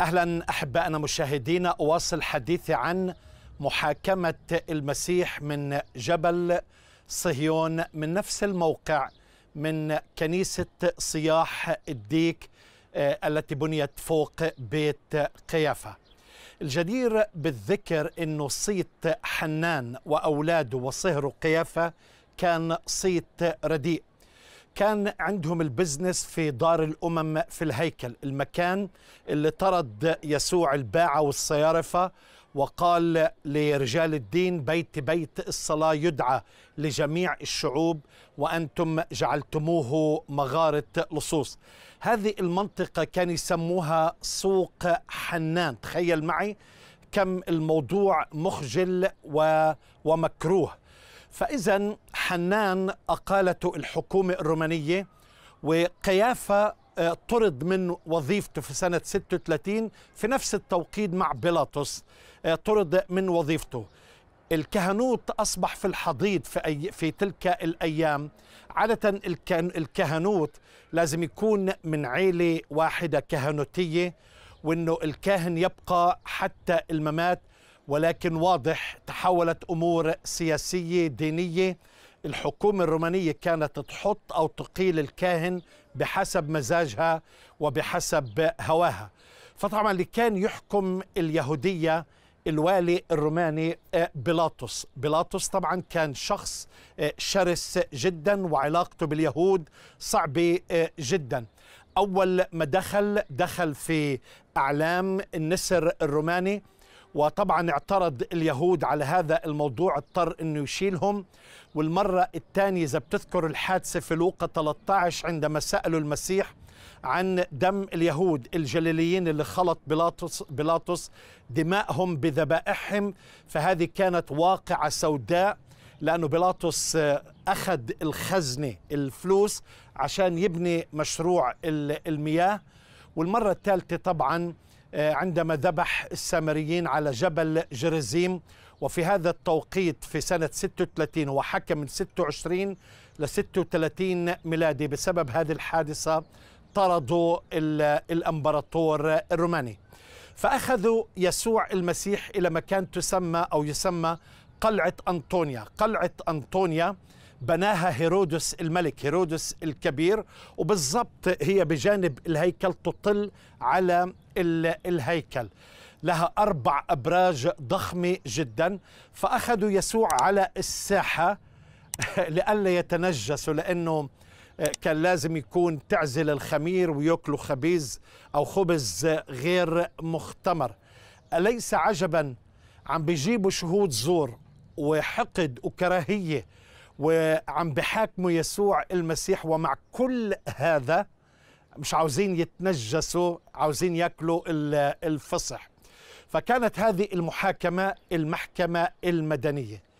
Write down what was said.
اهلا احبائنا مشاهدينا اواصل حديثي عن محاكمه المسيح من جبل صهيون من نفس الموقع من كنيسه صياح الديك آه، التي بنيت فوق بيت قيافه. الجدير بالذكر انه صيت حنان واولاده وصهره قيافه كان صيت رديء كان عندهم البزنس في دار الأمم في الهيكل المكان اللي طرد يسوع الباعة والصيارفة وقال لرجال الدين بيت بيت الصلاة يدعى لجميع الشعوب وأنتم جعلتموه مغارة لصوص هذه المنطقة كان يسموها سوق حنان تخيل معي كم الموضوع مخجل ومكروه فإذا حنان أقالته الحكومة الرومانية وقيافة آه، طرد من وظيفته في سنة 36 في نفس التوقيت مع بيلاطس آه، طرد من وظيفته الكهنوت أصبح في الحضيض في, أي في تلك الأيام عادة الكهنوت لازم يكون من عيلة واحدة كهنوتية وأنه الكاهن يبقى حتى الممات ولكن واضح تحولت امور سياسيه دينيه الحكومه الرومانيه كانت تحط او تقيل الكاهن بحسب مزاجها وبحسب هواها فطبعا اللي كان يحكم اليهوديه الوالي الروماني آه، بيلاطس بيلاطس طبعا كان شخص آه، شرس جدا وعلاقته باليهود صعبة آه، جدا أول ما دخل دخل في أعلام النسر الروماني وطبعا اعترض اليهود على هذا الموضوع اضطر انه يشيلهم والمرة الثانية إذا بتذكر الحادثة في لوقا 13 عندما سألوا المسيح عن دم اليهود الجليليين اللي خلط بيلاطس بيلاطس دمائهم بذبائحهم فهذه كانت واقعة سوداء لأنه بيلاطس أخذ الخزنة الفلوس عشان يبني مشروع المياه والمرة الثالثة طبعاً آه، عندما ذبح السامريين على جبل جرزيم وفي هذا التوقيت في سنة 36 وحكم من 26 ل 36 ميلادي بسبب هذه الحادثة طردوا الامبراطور الروماني فاخذوا يسوع المسيح الى مكان تسمى او يسمى قلعه انطونيا قلعه انطونيا بناها هيرودس الملك هيرودس الكبير وبالضبط هي بجانب الهيكل تطل على الهيكل لها أربع أبراج ضخمة جدا فأخذوا يسوع على الساحة لئلا يتنجسوا لأنه آه، كان لازم يكون تعزل الخمير ويأكلوا خبيز أو خبز غير مختمر أليس عجبا عم بيجيبوا شهود زور وحقد وكراهية وعم بحاكموا يسوع المسيح ومع كل هذا مش عاوزين يتنجسوا عاوزين ياكلوا الفصح فكانت هذه المحاكمة المحكمة المدنية